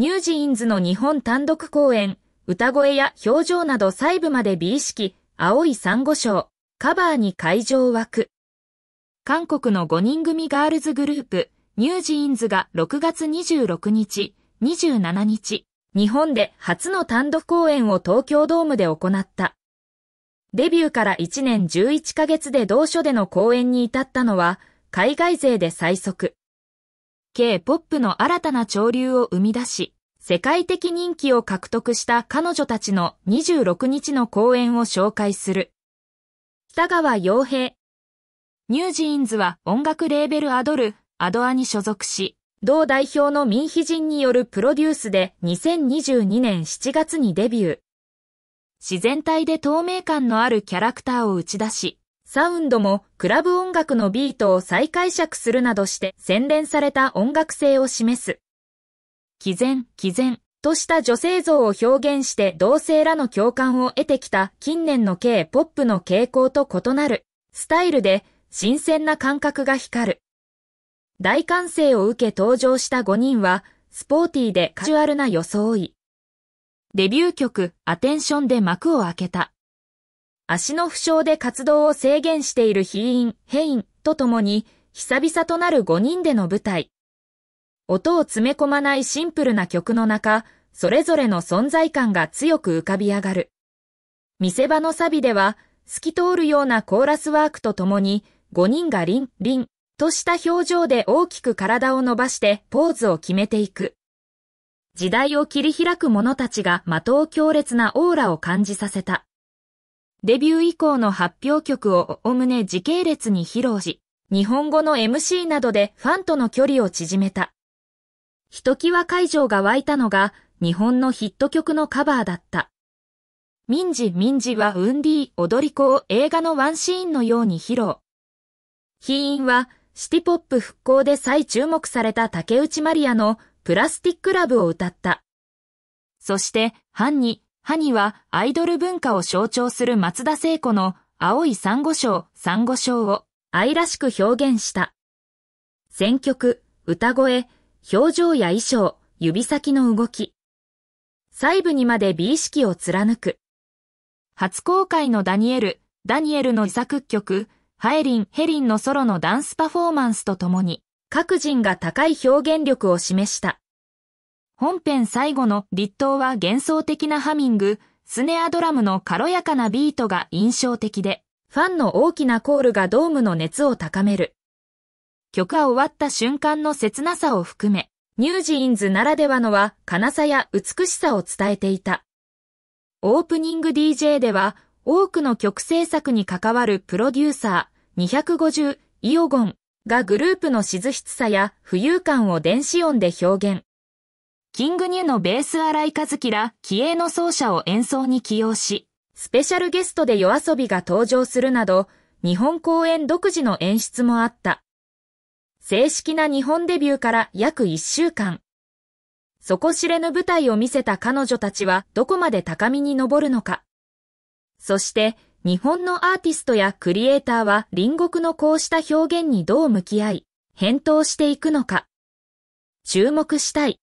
ニュージーンズの日本単独公演、歌声や表情など細部まで美意識、青い珊瑚礁、カバーに会場枠。韓国の5人組ガールズグループ、ニュージーンズが6月26日、27日、日本で初の単独公演を東京ドームで行った。デビューから1年11ヶ月で同所での公演に至ったのは、海外勢で最速。K-POP の新たな潮流を生み出し、世界的人気を獲得した彼女たちの26日の公演を紹介する。北川洋平。ニュージーンズは音楽レーベルアドル、アドアに所属し、同代表の民秘人によるプロデュースで2022年7月にデビュー。自然体で透明感のあるキャラクターを打ち出し、サウンドもクラブ音楽のビートを再解釈するなどして洗練された音楽性を示す。毅然、毅然とした女性像を表現して同性らの共感を得てきた近年の k ポップの傾向と異なるスタイルで新鮮な感覚が光る。大歓声を受け登場した5人はスポーティーでカジュアルな装い。デビュー曲アテンションで幕を開けた。足の負傷で活動を制限しているヒーン、ヘインと共に、久々となる5人での舞台。音を詰め込まないシンプルな曲の中、それぞれの存在感が強く浮かび上がる。見せ場のサビでは、透き通るようなコーラスワークと共に、5人がリン、リン、とした表情で大きく体を伸ばしてポーズを決めていく。時代を切り開く者たちが的を強烈なオーラを感じさせた。デビュー以降の発表曲をおおむね時系列に披露し、日本語の MC などでファンとの距離を縮めた。ひときわ会場が湧いたのが、日本のヒット曲のカバーだった。民事民事はウンディ踊り子を映画のワンシーンのように披露。ヒーンはシティポップ復興で再注目された竹内マリアのプラスティックラブを歌った。そして、ハンに歯にはアイドル文化を象徴する松田聖子の青い珊瑚礁、珊瑚礁を愛らしく表現した。選曲、歌声、表情や衣装、指先の動き。細部にまで美意識を貫く。初公開のダニエル、ダニエルの自作曲、ハエリン、ヘリンのソロのダンスパフォーマンスとともに、各人が高い表現力を示した。本編最後の立冬は幻想的なハミング、スネアドラムの軽やかなビートが印象的で、ファンの大きなコールがドームの熱を高める。曲が終わった瞬間の切なさを含め、ニュージーンズならではのは、悲さや美しさを伝えていた。オープニング DJ では、多くの曲制作に関わるプロデューサー、250、イオゴンがグループの静筆さや浮遊感を電子音で表現。キングニュのベース荒井和樹ら気鋭の奏者を演奏に起用し、スペシャルゲストで夜遊びが登場するなど、日本公演独自の演出もあった。正式な日本デビューから約1週間。底知れぬ舞台を見せた彼女たちはどこまで高みに登るのか。そして、日本のアーティストやクリエイターは隣国のこうした表現にどう向き合い、返答していくのか。注目したい。